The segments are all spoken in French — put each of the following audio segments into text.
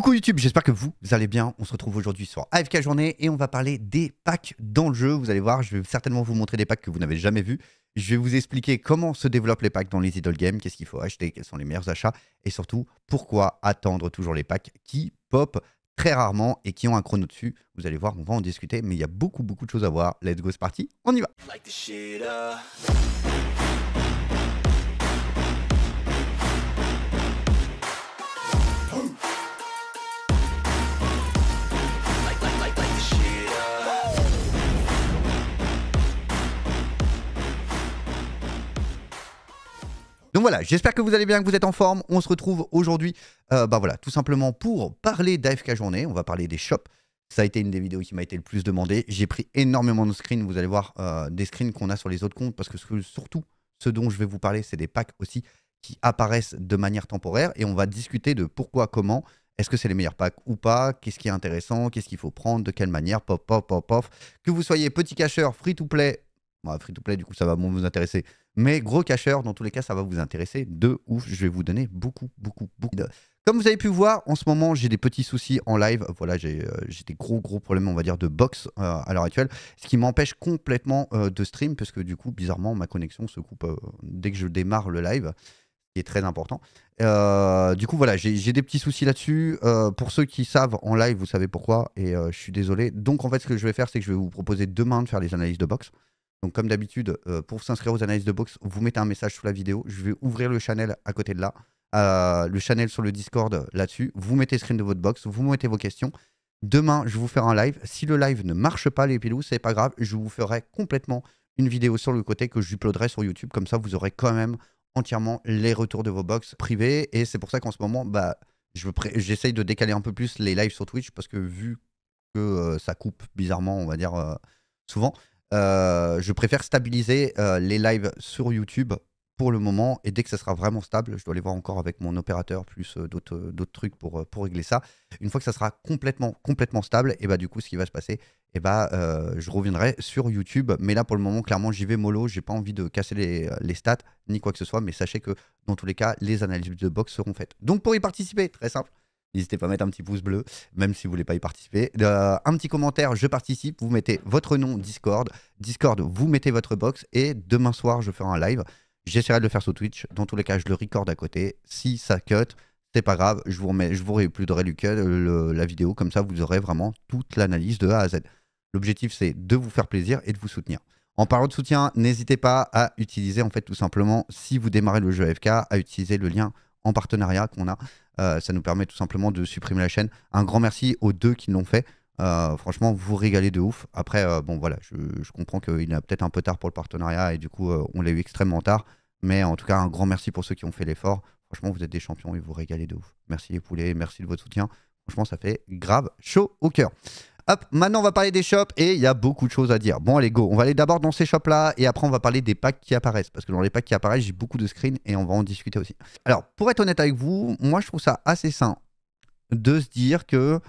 Coucou YouTube, j'espère que vous, allez bien. On se retrouve aujourd'hui sur AFK Journée et on va parler des packs dans le jeu. Vous allez voir, je vais certainement vous montrer des packs que vous n'avez jamais vus. Je vais vous expliquer comment se développent les packs dans les Idol Games, qu'est-ce qu'il faut acheter, quels sont les meilleurs achats et surtout pourquoi attendre toujours les packs qui pop très rarement et qui ont un chrono dessus. Vous allez voir, on va en discuter, mais il y a beaucoup beaucoup de choses à voir. Let's go, c'est parti, on y va. Donc voilà, j'espère que vous allez bien, que vous êtes en forme. On se retrouve aujourd'hui, euh, bah voilà, tout simplement pour parler d'AFK journée. On va parler des shops. Ça a été une des vidéos qui m'a été le plus demandée. J'ai pris énormément de screens. Vous allez voir euh, des screens qu'on a sur les autres comptes parce que surtout, ce dont je vais vous parler, c'est des packs aussi qui apparaissent de manière temporaire et on va discuter de pourquoi, comment, est-ce que c'est les meilleurs packs ou pas Qu'est-ce qui est intéressant Qu'est-ce qu'il faut prendre De quelle manière Pop, pop, pop, pop. Que vous soyez petit cacheur, free to play free to play, du coup, ça va vous intéresser. Mais gros cacheur, dans tous les cas, ça va vous intéresser de ouf. Je vais vous donner beaucoup, beaucoup, beaucoup de... Comme vous avez pu voir, en ce moment, j'ai des petits soucis en live. Voilà, j'ai euh, des gros, gros problèmes, on va dire, de box euh, à l'heure actuelle. Ce qui m'empêche complètement euh, de stream, parce que du coup, bizarrement, ma connexion se coupe dès que je démarre le live, qui est très important. du coup, voilà, j'ai des petits soucis là-dessus. pour ceux qui savent, en live, vous savez pourquoi, et je suis désolé. Donc, en fait, ce que je vais faire, c'est que je vais vous proposer demain de faire les analyses de box. Donc comme d'habitude, euh, pour s'inscrire aux analyses de boxe, vous mettez un message sous la vidéo. Je vais ouvrir le channel à côté de là, euh, le channel sur le Discord là-dessus. Vous mettez screen de votre box, vous mettez vos questions. Demain, je vous ferai un live. Si le live ne marche pas, les pilous, c'est pas grave. Je vous ferai complètement une vidéo sur le côté que j'uploaderai sur YouTube. Comme ça, vous aurez quand même entièrement les retours de vos box privés. Et c'est pour ça qu'en ce moment, bah, j'essaye de décaler un peu plus les lives sur Twitch parce que vu que euh, ça coupe bizarrement, on va dire souvent. Euh, je préfère stabiliser euh, les lives sur YouTube pour le moment. Et dès que ça sera vraiment stable, je dois aller voir encore avec mon opérateur, plus euh, d'autres trucs pour, régler ça. Une fois que ça sera complètement, complètement stable, et bah du coup, ce qui va se passer, et bah je reviendrai sur YouTube. Mais là, pour le moment, clairement, j'y vais mollo. J'ai pas envie de casser les, stats ni quoi que ce soit. Mais sachez que dans tous les cas, les analyses de box seront faites. Donc pour y participer, très simple. N'hésitez pas à mettre un petit pouce bleu, même si vous ne voulez pas y participer. Euh, un petit commentaire, je participe. Vous mettez votre nom Discord. Discord, vous mettez votre box. Et demain soir, je ferai un live. J'essaierai de le faire sur Twitch. Dans tous les cas, je le record à côté. Si ça cut, c'est pas grave. Je vous remets, je vous la vidéo. Comme ça, vous aurez vraiment toute l'analyse de A à Z. L'objectif, c'est de vous faire plaisir et de vous soutenir. En parlant de soutien, n'hésitez pas à utiliser, en fait, tout simplement, si vous démarrez le jeu FK, à utiliser le lien en partenariat qu'on a euh, ça nous permet tout simplement de supprimer la chaîne. Un grand merci aux deux qui l'ont fait. Euh, franchement, vous régalez de ouf. Après, euh, bon, voilà, je, comprends qu'il est peut-être un peu tard pour le partenariat et du coup, on l'a eu extrêmement tard. Mais en tout cas, un grand merci pour ceux qui ont fait l'effort. Franchement, vous êtes des champions et vous régalez de ouf. Merci les poulets, merci de votre soutien. Franchement, ça fait grave chaud au cœur. Hop, maintenant on va parler des shops et il y a beaucoup de choses à dire. Bon allez go, on va aller d'abord dans ces shops là et après on va parler des packs qui apparaissent. Parce que dans les packs qui apparaissent, j'ai beaucoup de screens et on va en discuter aussi. Alors pour être honnête avec vous, moi je trouve ça assez sain de se dire que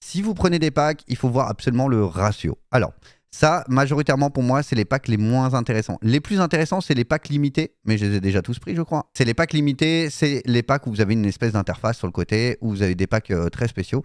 si vous prenez des packs, il faut voir absolument le ratio. Alors ça, majoritairement pour moi, c'est les packs les moins intéressants. Les plus intéressants, c'est les packs limités, mais je les ai déjà tous pris, je crois. C'est les packs limités, c'est les packs où vous avez une espèce d'interface sur le côté, où vous avez des packs euh, très spéciaux.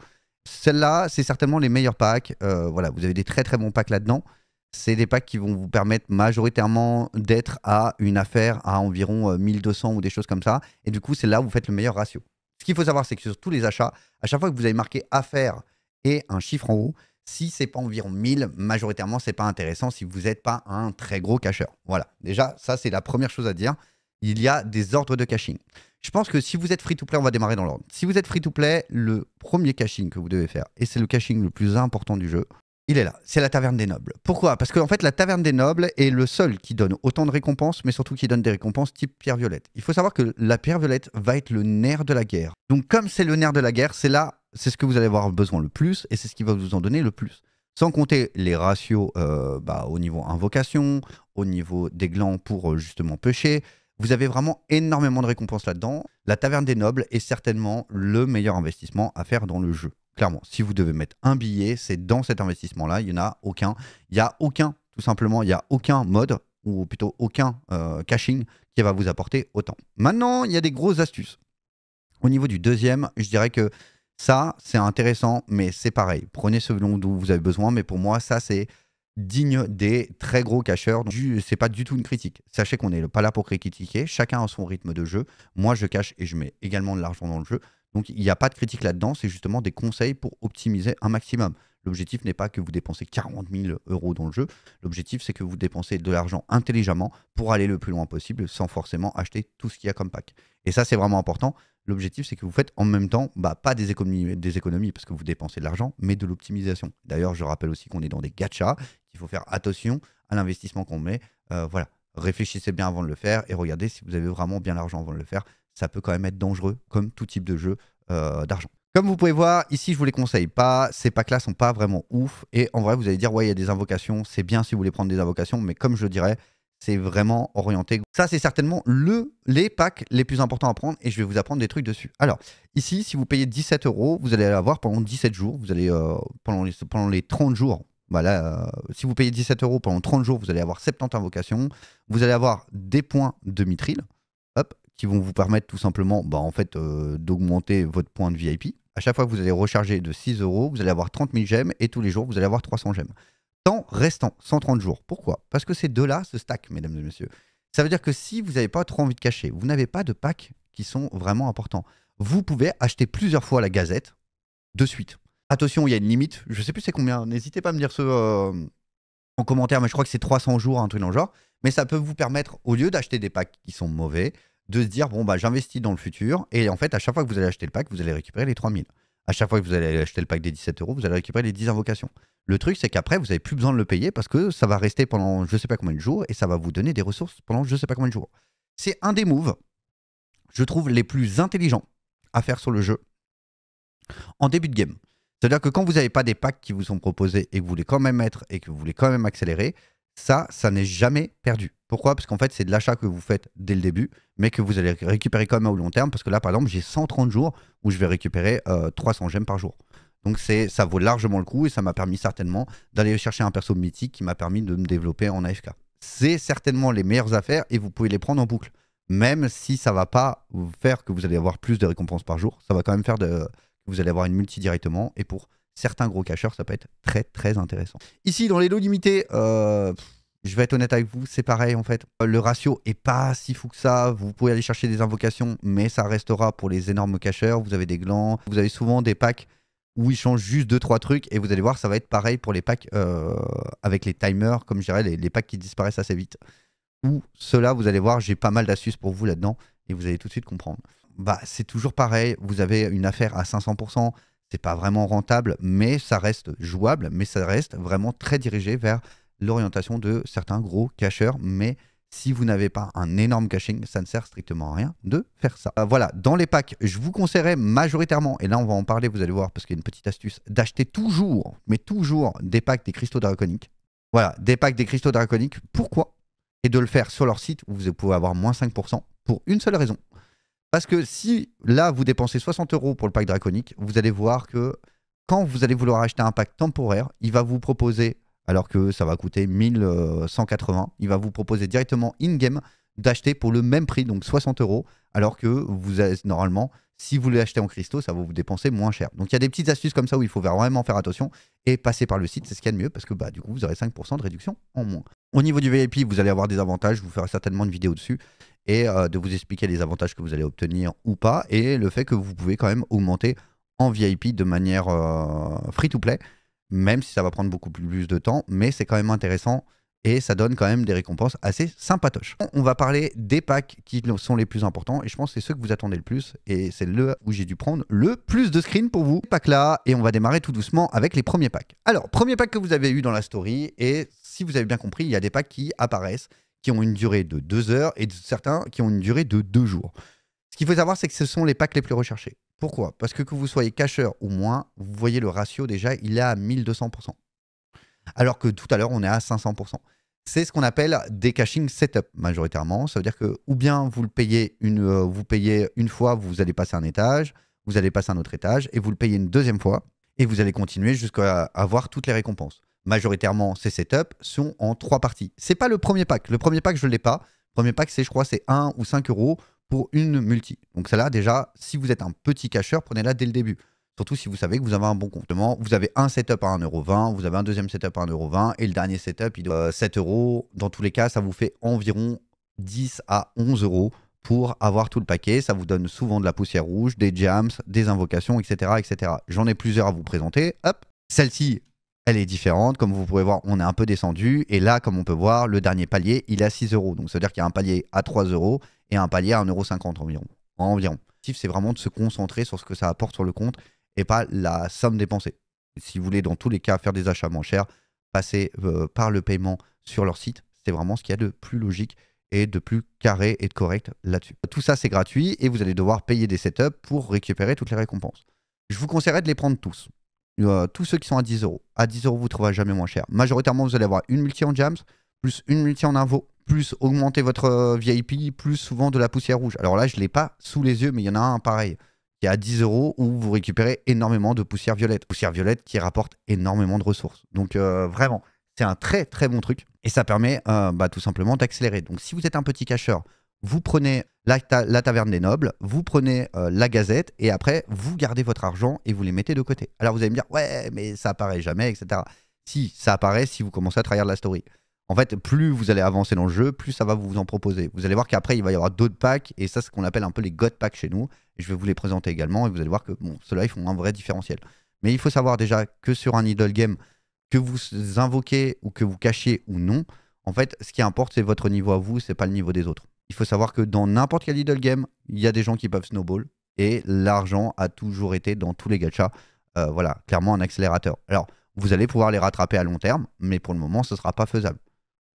Celle-là, c'est certainement les meilleurs packs. Euh, voilà, vous avez des très très bons packs là-dedans c'est des packs qui vont vous permettre majoritairement d'être à une affaire à environ 1200 euh, ou des choses comme ça. Et du coup, c'est là où vous faites le meilleur ratio. Ce qu'il faut savoir, c'est que sur tous les achats, à chaque fois que vous avez marqué affaire et un chiffre en haut, si c'est pas environ 1000, majoritairement, c'est pas intéressant si vous n'êtes pas un très gros cacheur. Voilà. Déjà, ça, c'est la première chose à dire. Il y a des ordres de caching. Je pense que si vous êtes free-to-play, on va démarrer dans l'ordre. Si vous êtes free-to-play, le premier caching que vous devez faire, et c'est le caching le plus important du jeu, il est là, c'est la Taverne des Nobles. Pourquoi Parce qu'en fait, la Taverne des Nobles est le seul qui donne autant de récompenses, mais surtout qui donne des récompenses type pierre violette. Il faut savoir que la pierre violette va être le nerf de la guerre. Donc comme c'est le nerf de la guerre, c'est là, c'est ce que vous allez avoir besoin le plus, et c'est ce qui va vous en donner le plus. Sans compter les ratios euh, bah, au niveau invocation, au niveau des glands pour euh, justement pêcher, vous avez vraiment énormément de récompenses là-dedans. La Taverne des Nobles est certainement le meilleur investissement à faire dans le jeu. Clairement, si vous devez mettre un billet, c'est dans cet investissement-là. Il n'y en a aucun. Il n'y a aucun, tout simplement, il n'y a aucun mode ou plutôt aucun euh, caching qui va vous apporter autant. Maintenant, il y a des grosses astuces. Au niveau du deuxième, je dirais que ça, c'est intéressant, mais c'est pareil. Prenez ce dont vous avez besoin, mais pour moi, ça, c'est digne des très gros cacheurs. C'est pas du tout une critique. Sachez qu'on n'est pas là pour critiquer. Chacun a son rythme de jeu. Moi, je cache et je mets également de l'argent dans le jeu. Donc, il n'y a pas de critique là-dedans. C'est justement des conseils pour optimiser un maximum. L'objectif n'est pas que vous dépensez 40 000 euros dans le jeu. L'objectif, c'est que vous dépensez de l'argent intelligemment pour aller le plus loin possible sans forcément acheter tout ce qu'il y a comme pack. Et ça, c'est vraiment important. L'objectif, c'est que vous faites en même temps, bah, pas des économies, des économies parce que vous dépensez de l'argent, mais de l'optimisation. D'ailleurs, je rappelle aussi qu'on est dans des gachas, qu'il faut faire attention à l'investissement qu'on met. Euh, voilà, réfléchissez bien avant de le faire et regardez si vous avez vraiment bien l'argent avant de le faire. Ça peut quand même être dangereux, comme tout type de jeu euh, d'argent. Comme vous pouvez voir, ici, je vous les conseille pas. Ces packs-là sont pas vraiment ouf. Et en vrai, vous allez dire, ouais, il y a des invocations. C'est bien si vous voulez prendre des invocations. Mais comme je dirais, c'est vraiment orienté. Ça, c'est certainement le, les packs les plus importants à prendre et je vais vous apprendre des trucs dessus. Alors, ici, si vous payez 17 euros, vous allez avoir pendant 17 jours. Vous allez, euh, pendant, les, pendant les 30 jours, voilà, bah euh, si vous payez 17 euros pendant 30 jours, vous allez avoir 70 invocations. Vous allez avoir des points de mitril, hop, qui vont vous permettre tout simplement bah, en fait, euh, d'augmenter votre point de VIP. À chaque fois que vous allez recharger de 6 euros, vous allez avoir 30 000 gemmes et tous les jours, vous allez avoir 300 gemmes temps restant, 130 jours. Pourquoi Parce que ces deux-là se stack, mesdames et messieurs. Ça veut dire que si vous n'avez pas trop envie de cacher, vous n'avez pas de packs qui sont vraiment importants, vous pouvez acheter plusieurs fois la gazette de suite. Attention, il y a une limite, je ne sais plus c'est combien, n'hésitez pas à me dire ce euh, en commentaire, mais je crois que c'est 300 jours, un truc dans le genre. Mais ça peut vous permettre, au lieu d'acheter des packs qui sont mauvais, de se dire, bon, bah j'investis dans le futur, et en fait, à chaque fois que vous allez acheter le pack, vous allez récupérer les 3000 à chaque fois que vous allez acheter le pack des 17 euros, vous allez récupérer les 10 invocations. Le truc, c'est qu'après, vous n'avez plus besoin de le payer parce que ça va rester pendant je sais pas combien de jours et ça va vous donner des ressources pendant je ne sais pas combien de jours. C'est un des moves, je trouve, les plus intelligents à faire sur le jeu en début de game. C'est-à-dire que quand vous n'avez pas des packs qui vous sont proposés et que vous voulez quand même mettre et que vous voulez quand même accélérer, ça, ça n'est jamais perdu. Pourquoi Parce qu'en fait, c'est de l'achat que vous faites dès le début, mais que vous allez récupérer quand même au long terme. Parce que là, par exemple, j'ai 130 jours où je vais récupérer 300 euh, gemmes par jour. Donc ça vaut largement le coup et ça m'a permis certainement d'aller chercher un perso mythique qui m'a permis de me développer en AFK. C'est certainement les meilleures affaires et vous pouvez les prendre en boucle. Même si ça ne va pas vous faire que vous allez avoir plus de récompenses par jour, ça va quand même faire que vous allez avoir une multi directement. Et pour certains gros cacheurs, ça peut être très très intéressant. Ici, dans les lots limités, euh, je vais être honnête avec vous, c'est pareil en fait. Euh, le ratio est pas si fou que ça. Vous pouvez aller chercher des invocations, mais ça restera pour les énormes cacheurs. Vous avez des glands, vous avez souvent des packs où ils changent juste 2-3 trucs et vous allez voir, ça va être pareil pour les packs euh, avec les timers, comme je dirais, les, packs qui disparaissent assez vite. Ou cela, vous allez voir, j'ai pas mal d'astuces pour vous là-dedans et vous allez tout de suite comprendre. Bah, c'est toujours pareil, vous avez une affaire à 500%, c'est pas vraiment rentable, mais ça reste jouable, mais ça reste vraiment très dirigé vers l'orientation de certains gros cacheurs. Mais si vous n'avez pas un énorme caching, ça ne sert strictement à rien de faire ça. Euh, voilà, dans les packs, je vous conseillerais majoritairement, et là on va en parler, vous allez voir, parce qu'il y a une petite astuce, d'acheter toujours, mais toujours des packs des cristaux draconiques. Voilà, des packs des cristaux draconiques. Pourquoi Et de le faire sur leur site où vous pouvez avoir moins 5% pour une seule raison. Parce que si là, vous dépensez 60 euros pour le pack draconique, vous allez voir que quand vous allez vouloir acheter un pack temporaire, il va vous proposer, alors que ça va coûter 1180, euh, il va vous proposer directement in-game d'acheter pour le même prix, donc 60 euros, alors que vous normalement, si vous voulez acheter en cristaux, ça va vous dépenser moins cher. Donc il y a des petites astuces comme ça où il faut vraiment faire attention et passer par le site, c'est ce qu'il y a de mieux parce que bah, du coup vous aurez 5% de réduction en moins. Au niveau du VIP, vous allez avoir des avantages. Je vous ferai certainement une vidéo dessus et euh, de vous expliquer les avantages que vous allez obtenir ou pas et le fait que vous pouvez quand même augmenter en VIP de manière euh, free to play, même si ça va prendre beaucoup plus de temps. Mais c'est quand même intéressant et ça donne quand même des récompenses assez sympatoches. On va parler des packs qui sont les plus importants et je pense que c'est ceux que vous attendez le plus et c'est le où j'ai dû prendre le plus de screens pour vous. Pack là et on va démarrer tout doucement avec les premiers packs. Alors, premier pack que vous avez eu dans la story et si vous avez bien compris, il y a des packs qui apparaissent qui ont une durée de deux heures et certains qui ont une durée de deux jours. Ce qu'il faut savoir, c'est que ce sont les packs les plus recherchés. Pourquoi Parce que que vous soyez cacheur ou moins, vous voyez le ratio déjà, il est à 1200% alors que tout à l'heure, on est à 500%. C'est ce qu'on appelle des caching setup majoritairement. Ça veut dire que ou bien vous le payez une, euh, vous payez une fois, vous allez passer un étage, vous allez passer un autre étage et vous le payez une deuxième fois et vous allez continuer jusqu'à avoir toutes les récompenses. Majoritairement, ces setups sont en trois parties. C'est pas le premier pack. Le premier pack, je ne l'ai pas. Le premier pack, c'est je crois, c'est 1 ou 5 euros pour une multi. Donc ça là déjà, si vous êtes un petit cacheur, prenez-la dès le début. Surtout si vous savez que vous avez un bon comportement, Vous avez un setup à 1,20€, vous avez un deuxième setup à 1,20€ et le dernier setup, il doit 7€. Euh, Dans tous les cas, ça vous fait environ 10 à 11€ pour avoir tout le paquet. Ça vous donne souvent de la poussière rouge, des jams, des invocations, etc. etc. J'en ai plusieurs à vous présenter. Hop Celle-ci, elle est différente. Comme vous pouvez voir, on est un peu descendu. Et là, comme on peut voir, le dernier palier, il est à 6 euros. Donc, ça veut dire qu'il y a un palier à 3 euros et un palier à 1,50€ environ. Environ. L'objectif, c'est vraiment de se concentrer sur ce que ça apporte sur le compte et pas la somme dépensée. Si vous voulez, dans tous les cas, faire des achats moins chers, passer euh, par le paiement sur leur site. C'est vraiment ce qu'il y a de plus logique et de plus carré et de correct là-dessus. Tout ça, c'est gratuit et vous allez devoir payer des setups pour récupérer toutes les récompenses. Je vous conseillerais de les prendre tous. Euh, tous ceux qui sont à 10 euros. À 10 euros, vous ne trouverez jamais moins cher. Majoritairement, vous allez avoir une multi en jams, plus une multi en invo, plus augmenter votre euh, VIP, plus souvent de la poussière rouge. Alors là, je ne l'ai pas sous les yeux, mais il y en a un pareil qui est à 10 euros où vous récupérez énormément de poussière violette. Poussière violette qui rapporte énormément de ressources. Donc euh, vraiment, c'est un très très bon truc et ça permet euh, bah, tout simplement d'accélérer. Donc si vous êtes un petit cacheur, vous prenez la, taverne des nobles, vous prenez euh, la gazette et après vous gardez votre argent et vous les mettez de côté. Alors vous allez me dire ouais mais ça apparaît jamais, etc. Si ça apparaît si vous commencez à trahir la story en fait, plus vous allez avancer dans le jeu, plus ça va vous en proposer. Vous allez voir qu'après, il va y avoir d'autres packs, et ça, c'est ce qu'on appelle un peu les God Packs chez nous. je vais vous les présenter également, et vous allez voir que bon, ceux-là, ils font un vrai différentiel. Mais il faut savoir déjà que sur un idle game, que vous invoquez ou que vous cachiez ou non, en fait, ce qui importe, c'est votre niveau à vous, c'est pas le niveau des autres. Il faut savoir que dans n'importe quel idle game, il y a des gens qui peuvent snowball, et l'argent a toujours été dans tous les gachas, euh, voilà, clairement un accélérateur. Alors, vous allez pouvoir les rattraper à long terme, mais pour le moment, ce ne sera pas faisable.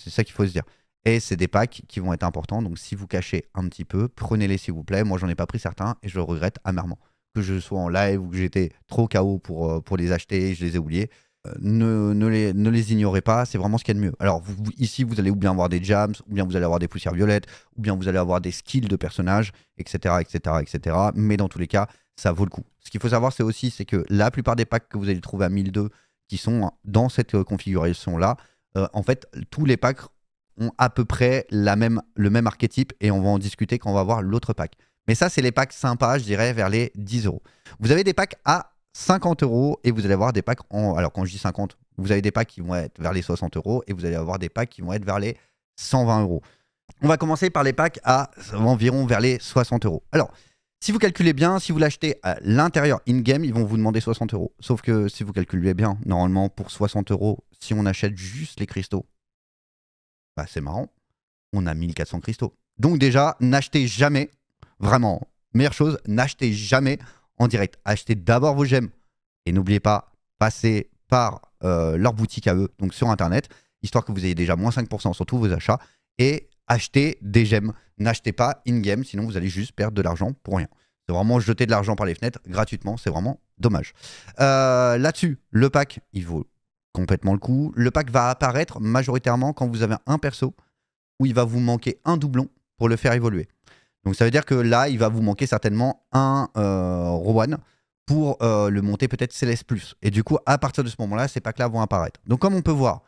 C'est ça qu'il faut se dire. Et c'est des packs qui vont être importants. Donc si vous cachez un petit peu, prenez-les s'il vous plaît. Moi, j'en ai pas pris certains et je le regrette amèrement. Que je sois en live ou que j'étais trop KO pour, euh, pour les acheter, je les ai oubliés. Euh, ne, ne, les, ne les ignorez pas, c'est vraiment ce qu'il y a de mieux. Alors vous, ici, vous allez ou bien avoir des jams, ou bien vous allez avoir des poussières violettes, ou bien vous allez avoir des skills de personnages, etc., etc., etc. Mais dans tous les cas, ça vaut le coup. Ce qu'il faut savoir, c'est aussi c'est que la plupart des packs que vous allez trouver à 1002 qui sont dans cette euh, configuration-là, euh, en fait, tous les packs ont à peu près le même archétype et on va en discuter quand on va voir l'autre pack. Mais ça, c'est les packs sympas, je dirais, vers les 10 euros. Vous avez des packs à 50 euros et vous allez avoir des packs en. Alors, quand je dis 50, vous avez des packs qui vont être vers les 60 euros et vous allez avoir des packs qui vont être vers les 120 euros. On va commencer par les packs à environ vers les 60 euros. Alors, si vous calculez bien, si vous l'achetez à l'intérieur in-game, ils vont vous demander 60 euros. Sauf que si vous calculez bien, normalement, pour 60 euros, si on achète juste les cristaux, bah, c'est marrant, on a 1400 cristaux. Donc déjà, n'achetez jamais, vraiment, meilleure chose, n'achetez jamais en direct. Achetez d'abord vos gemmes. Et n'oubliez pas, passez par euh, leur boutique à eux, donc sur Internet, histoire que vous ayez déjà moins 5% sur tous vos achats. Et achetez des gemmes. N'achetez pas in-game, sinon vous allez juste perdre de l'argent pour rien. C'est vraiment jeter de l'argent par les fenêtres gratuitement, c'est vraiment dommage. Euh, là-dessus, le pack, il vaut complètement le coup. Le pack va apparaître majoritairement quand vous avez un perso où il va vous manquer un doublon pour le faire évoluer. Donc ça veut dire que là, il va vous manquer certainement un euh, Rowan pour euh, le monter peut-être Céleste Plus. Et du coup, à partir de ce moment-là, ces packs-là vont apparaître. Donc comme on peut voir,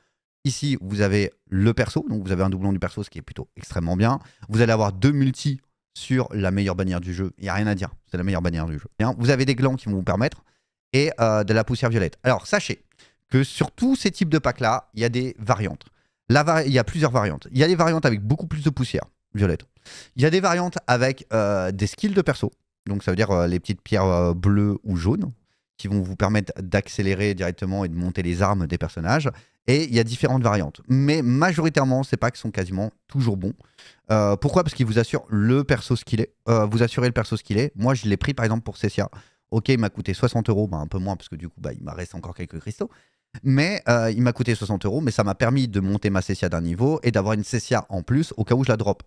Ici, vous avez le perso, donc vous avez un doublon du perso, ce qui est plutôt extrêmement bien. Vous allez avoir deux multi sur la meilleure bannière du jeu. Il n'y a rien à dire, c'est la meilleure bannière du jeu. Hein, vous avez des glands qui vont vous permettre et euh, de la poussière violette. Alors, sachez que sur tous ces types de packs-là, il y a des variantes. il y a plusieurs variantes. Il y a des variantes avec beaucoup plus de poussière violette. Il y a des variantes avec euh, des skills de perso. Donc ça veut dire euh, les petites pierres bleues ou jaunes, qui vont vous permettre d'accélérer directement et de monter les armes des personnages. Et il y a différentes variantes. Mais majoritairement, ces packs sont quasiment toujours bons. Euh, pourquoi Parce qu'ils vous assurent le perso ce qu'il est. vous assurez le perso ce qu'il est. Moi, je l'ai pris par exemple pour Cessia. Ok, il m'a coûté 60 euros, bah, un peu moins parce que du coup, bah, il m'a resté encore quelques cristaux. Mais euh, il m'a coûté 60 euros, mais ça m'a permis de monter ma Cessia d'un niveau et d'avoir une Cessia en plus au cas où je la drop.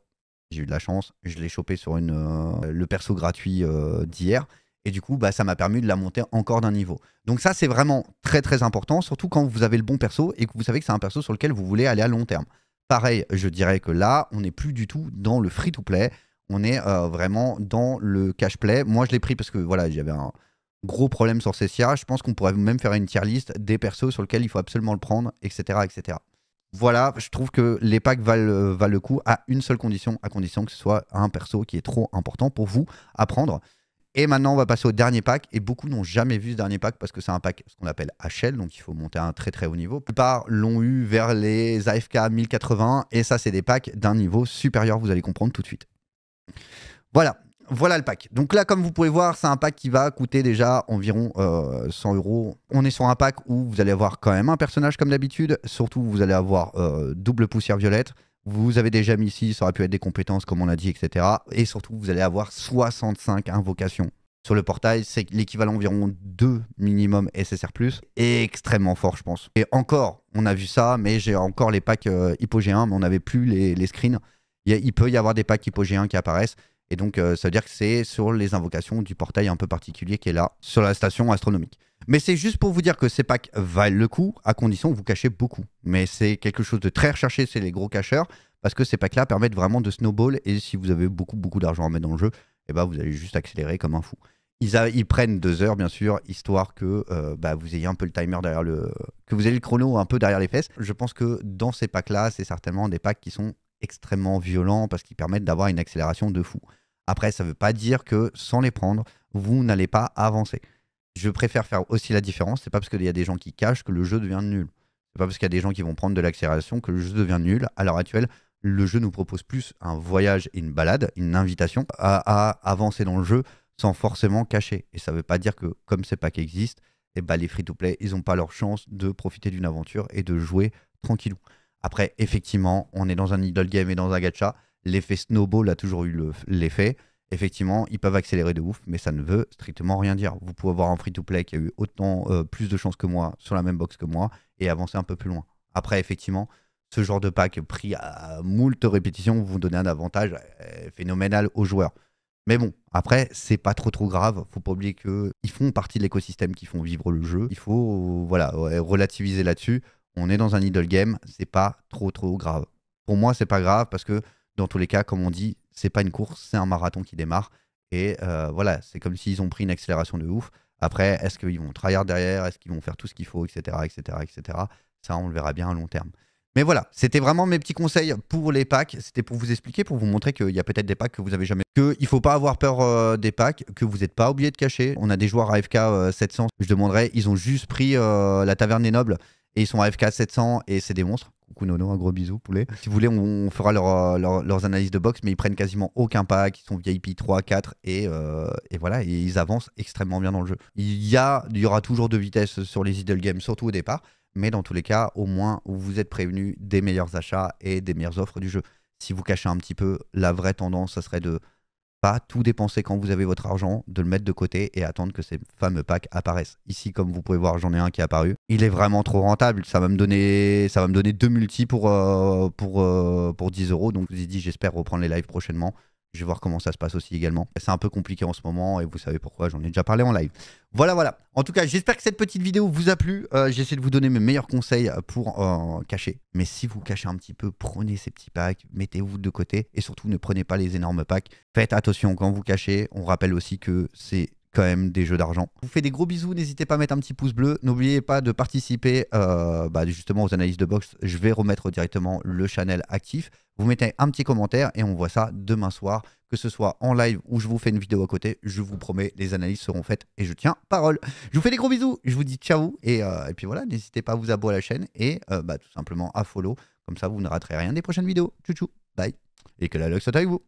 J'ai eu de la chance, je l'ai chopé sur une, euh, le perso gratuit d'hier et du coup, bah, ça m'a permis de la monter encore d'un niveau. Donc ça, c'est vraiment très très important, surtout quand vous avez le bon perso et que vous savez que c'est un perso sur lequel vous voulez aller à long terme. Pareil, je dirais que là, on n'est plus du tout dans le free-to-play, on est euh, vraiment dans le cash-play. Moi, je l'ai pris parce que voilà, j'avais un gros problème sur Cessia. Je pense qu'on pourrait même faire une tier list des persos sur lesquels il faut absolument le prendre, etc. etc. Voilà, je trouve que les packs valent le coup à une seule condition, à condition que ce soit un perso qui est trop important pour vous à prendre. Et maintenant, on va passer au dernier pack. Et beaucoup n'ont jamais vu ce dernier pack parce que c'est un pack ce qu'on appelle HL, donc il faut monter à un très très haut niveau. La plupart l'ont eu vers les AFK 1080, et ça, c'est des packs d'un niveau supérieur, vous allez comprendre tout de suite. Voilà, voilà le pack. Donc là, comme vous pouvez voir, c'est un pack qui va coûter déjà environ euh, 100 euros. On est sur un pack où vous allez avoir quand même un personnage comme d'habitude. Surtout, vous allez avoir euh, double poussière violette. Vous avez déjà mis ici, ça aurait pu être des compétences comme on a dit, etc. Et surtout, vous allez avoir 65 invocations. Sur le portail, c'est l'équivalent environ 2 minimum SSR+, extrêmement fort, je pense. Et encore, on a vu ça, mais j'ai encore les packs hypogéens, euh, mais on n'avait plus les, screens. Il, peut y avoir des packs hypogéens qui apparaissent, et donc euh, ça veut dire que c'est sur les invocations du portail un peu particulier qui est là, sur la station astronomique. Mais c'est juste pour vous dire que ces packs valent le coup, à condition que vous cachez beaucoup. Mais c'est quelque chose de très recherché, c'est les gros cacheurs, parce que ces packs-là permettent vraiment de snowball, et si vous avez beaucoup, beaucoup d'argent à mettre dans le jeu, et eh ben vous allez juste accélérer comme un fou. Ils, prennent deux heures, bien sûr, histoire que euh, bah, vous ayez un peu le timer derrière le... que vous ayez le chrono un peu derrière les fesses. Je pense que dans ces packs-là, c'est certainement des packs qui sont extrêmement violents, parce qu'ils permettent d'avoir une accélération de fou. Après, ça ne veut pas dire que sans les prendre, vous n'allez pas avancer je préfère faire aussi la différence. C'est pas parce qu'il y a des gens qui cachent que le jeu devient nul. C'est pas parce qu'il y a des gens qui vont prendre de l'accélération que le jeu devient nul. À l'heure actuelle, le jeu nous propose plus un voyage et une balade, une invitation à, avancer dans le jeu sans forcément cacher. Et ça veut pas dire que comme ces packs existent, eh ben, les free-to-play, ils n'ont pas leur chance de profiter d'une aventure et de jouer tranquillou. Après, effectivement, on est dans un idle game et dans un gacha. L'effet snowball a toujours eu l'effet effectivement, ils peuvent accélérer de ouf, mais ça ne veut strictement rien dire. Vous pouvez avoir un free-to-play qui a eu autant euh, plus de chances que moi sur la même box que moi et avancer un peu plus loin. Après, effectivement, ce genre de pack pris à moult répétitions vous donner un avantage euh, phénoménal aux joueurs. Mais bon, après, c'est pas trop trop grave. Faut pas oublier qu'ils font partie de l'écosystème qui font vivre le jeu. Il faut voilà relativiser là-dessus. On est dans un idle game, c'est pas trop trop grave. Pour moi, c'est pas grave parce que dans tous les cas, comme on dit, c'est pas une course, c'est un marathon qui démarre. Et euh, voilà, c'est comme s'ils ont pris une accélération de ouf. Après, est-ce qu'ils vont tryhard derrière Est-ce qu'ils vont faire tout ce qu'il faut, etc., etc., etc. Ça, on le verra bien à long terme. Mais voilà, c'était vraiment mes petits conseils pour les packs. C'était pour vous expliquer, pour vous montrer qu'il y a peut-être des packs que vous avez jamais. Qu'il ne faut pas avoir peur euh, des packs, que vous n'êtes pas obligé de cacher. On a des joueurs AFK 700, euh, je demanderais, ils ont juste pris la taverne des nobles. Et ils sont AFK 700 et c'est des monstres. Coucou Nono, un gros bisou, poulet. Si vous voulez, on, fera euh, leurs analyses de boxe, mais ils prennent quasiment aucun pack. Ils sont VIP 3, 4 et, voilà. ils avancent extrêmement bien dans le jeu. Il y, a, il y aura toujours de vitesse sur les idle games, surtout au départ. Mais dans tous les cas, au moins, vous êtes prévenu des meilleurs achats et des meilleures offres du jeu. Si vous cachez un petit peu, la vraie tendance, ça serait de pas tout dépenser quand vous avez votre argent, de le mettre de côté et attendre que ces fameux packs apparaissent. Ici, comme vous pouvez voir, j'en ai un qui est apparu. Il est vraiment trop rentable. Ça va me donner, ça va me donner deux multi pour, euh, pour, euh, pour 10 euros. Donc, je vous ai dit, j'espère reprendre les lives prochainement. Je vais voir comment ça se passe aussi également. C'est un peu compliqué en ce moment et vous savez pourquoi, j'en ai déjà parlé en live. Voilà, voilà. En tout cas, j'espère que cette petite vidéo vous a plu. Euh, j'essaie de vous donner mes meilleurs conseils euh, pour euh, cacher. Mais si vous cachez un petit peu, prenez ces petits packs, mettez-vous de côté et surtout ne prenez pas les énormes packs. Faites attention quand vous cachez. On rappelle aussi que c'est quand même des jeux d'argent. Je vous fais des gros bisous, n'hésitez pas à mettre un petit pouce bleu, n'oubliez pas de participer euh, bah, justement aux analyses de boxe, je vais remettre directement le channel actif, vous mettez un petit commentaire et on voit ça demain soir, que ce soit en live ou je vous fais une vidéo à côté, je vous promets, les analyses seront faites et je tiens parole. Je vous fais des gros bisous, je vous dis ciao et, euh, puis voilà, n'hésitez pas à vous abonner à la chaîne et euh, bah, tout simplement à follow, comme ça vous ne raterez rien des prochaines vidéos. Tchou tchou, bye et que la luxe soit avec vous.